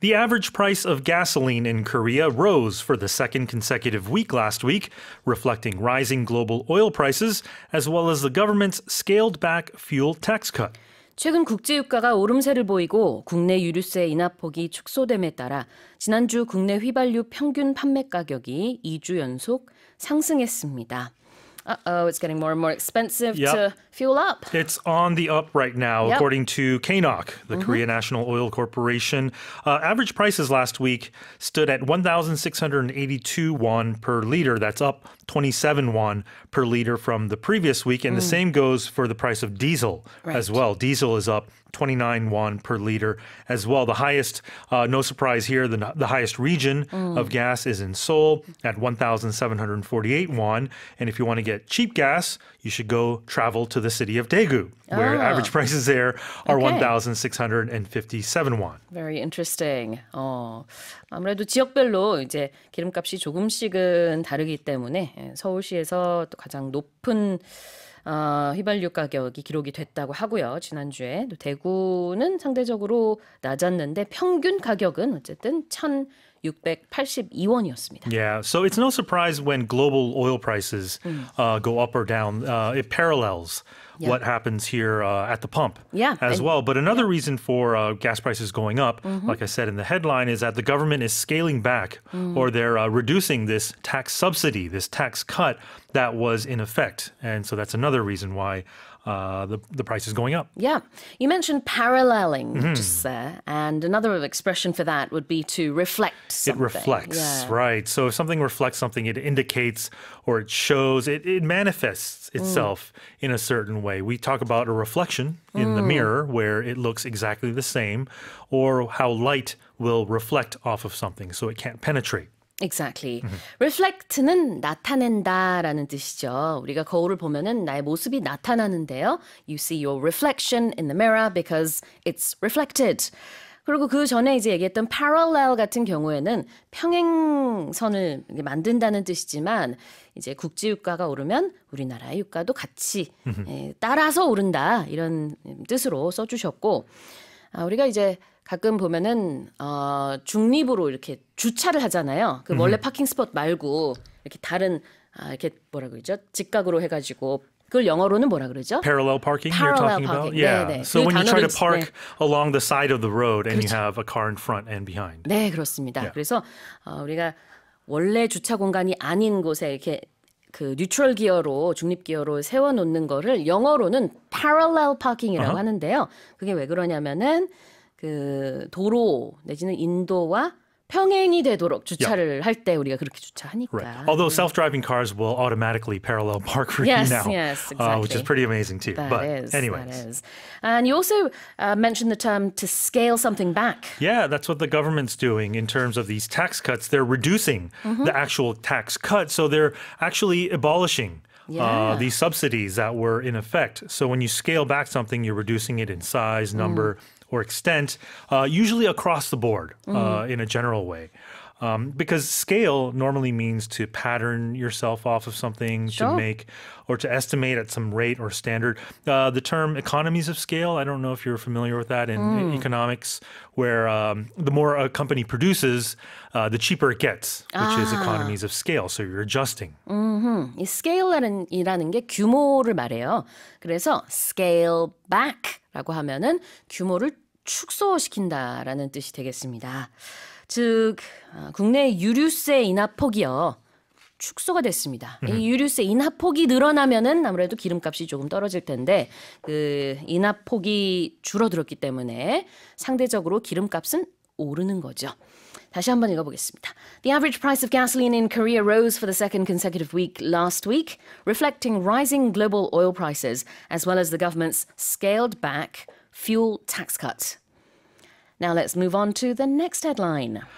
The average price of gasoline in Korea rose for the second consecutive week last week, reflecting rising global oil prices as well as the government's scaled back fuel tax cut. 최근 국제유가가 오름세를 보이고 국내 유류세 인하폭이 축소됨에 따라 지난주 국내 휘발유 평균 판매 가격이 2주 연속 상승했습니다 uh oh, it's getting more and more expensive yep. to fuel up. It's on the up right now, yep. according to KNOC, the mm -hmm. Korea National Oil Corporation. Uh, average prices last week stood at 1,682 won per liter. That's up 27 won per liter from the previous week. And mm. the same goes for the price of diesel right. as well. Diesel is up 29 won per liter as well. The highest, uh, no surprise here, the, the highest region mm. of gas is in Seoul at 1,748 won. And if you want to get get cheap gas, you should go travel to the city of Daegu, where oh. average prices there are okay. 1,657 won. Very interesting. Oh, 아무래도 지역별로 이제 기름값이 조금씩은 다르기 때문에 서울시에서 가장 높은 어, 휘발유 가격이 기록이 됐다고 하고요. 지난주에 또 대구는 상대적으로 낮았는데 평균 가격은 어쨌든 1 682원이었습니다. Yeah, so it's no surprise when global oil prices uh, go up or down. Uh, it parallels yep. what happens here uh, at the pump yeah, as and, well. But another yeah. reason for uh, gas prices going up, mm -hmm. like I said in the headline, is that the government is scaling back mm. or they're uh, reducing this tax subsidy, this tax cut that was in effect. And so that's another reason why uh, the, the price is going up. Yeah. You mentioned paralleling mm -hmm. just there, and another expression for that would be to reflect something. It reflects, yeah. right. So if something reflects something, it indicates or it shows, it, it manifests mm. itself mm. in a certain way. We talk about a reflection in mm. the mirror where it looks exactly the same, or how light will reflect off of something so it can't penetrate. Exactly. Reflect는 나타낸다라는 뜻이죠. 우리가 거울을 보면은 나의 모습이 나타나는데요. You see your reflection in the mirror because it's reflected. 그리고 그 전에 이제 얘기했던 parallel 같은 경우에는 평행선을 만든다는 뜻이지만 이제 국제 유가가 오르면 우리나라의 유가도 같이 예, 따라서 오른다 이런 뜻으로 써주셨고 아, 우리가 이제 가끔 보면은 어 중립으로 이렇게 주차를 하잖아요. 그 원래 음. 파킹 스폿 말고 이렇게 다른 아 이렇게 뭐라 그러죠? 직각으로 해 가지고 그걸 영어로는 뭐라 그러죠? Parallel parking parallel you're talking parking. about? Yeah. 네, 네. So when you try to park 네. along the side of the road and 그렇죠. you have a car in front and behind. 네, 그렇습니다. Yeah. 그래서 어 우리가 원래 주차 공간이 아닌 곳에 이렇게 그 뉴트럴 기어로 중립 기어로 세워 놓는 거를 영어로는 parallel parking이라고 uh-huh. 하는데요. 그게 왜 그러냐면은 그 도로 내지는 인도와 평행이 되도록 주차를 할때 우리가 그렇게 주차하니까. Right. Although self-driving cars will automatically parallel park for yes, now, yes, uh, exactly. uh, which is pretty amazing too. That but is, anyways, that is. and you also uh, mentioned the term to scale something back. Yeah, that's what the government's doing in terms of these tax cuts. They're reducing mm-hmm. the actual tax cut, so they're actually abolishing. Uh, yeah. Uh, these subsidies that were in effect. So when you scale back something, you're reducing it in size, mm. number, mm or extent, uh, usually across the board mm -hmm. in a general way. Um, because scale normally means to pattern yourself off of something sure. to make or to estimate at some rate or standard uh, the term economies of scale i don't know if you're familiar with that in, mm. economics where um, the more a company produces uh, the cheaper it gets which ah. is economies of scale so you're adjusting mm-hmm. 게 규모를 말해요 그래서 scale back 라고 하면은 규모를 축소시킨다라는 뜻이 되겠습니다. 즉, 아, 국내 유류세 인하 폭이요. 축소가 됐습니다. 이 음. 유류세 인하 폭이 늘어나면은 아무래도 기름값이 조금 떨어질 텐데 그 인하 폭이 줄어들었기 때문에 상대적으로 기름값은 오르는 거죠. 다시 한번 읽어보겠습니다. The average price of gasoline in Korea rose for the second consecutive week last week, reflecting rising global oil prices as well as the government's scaled back fuel tax cut. Now let's move on to the next headline.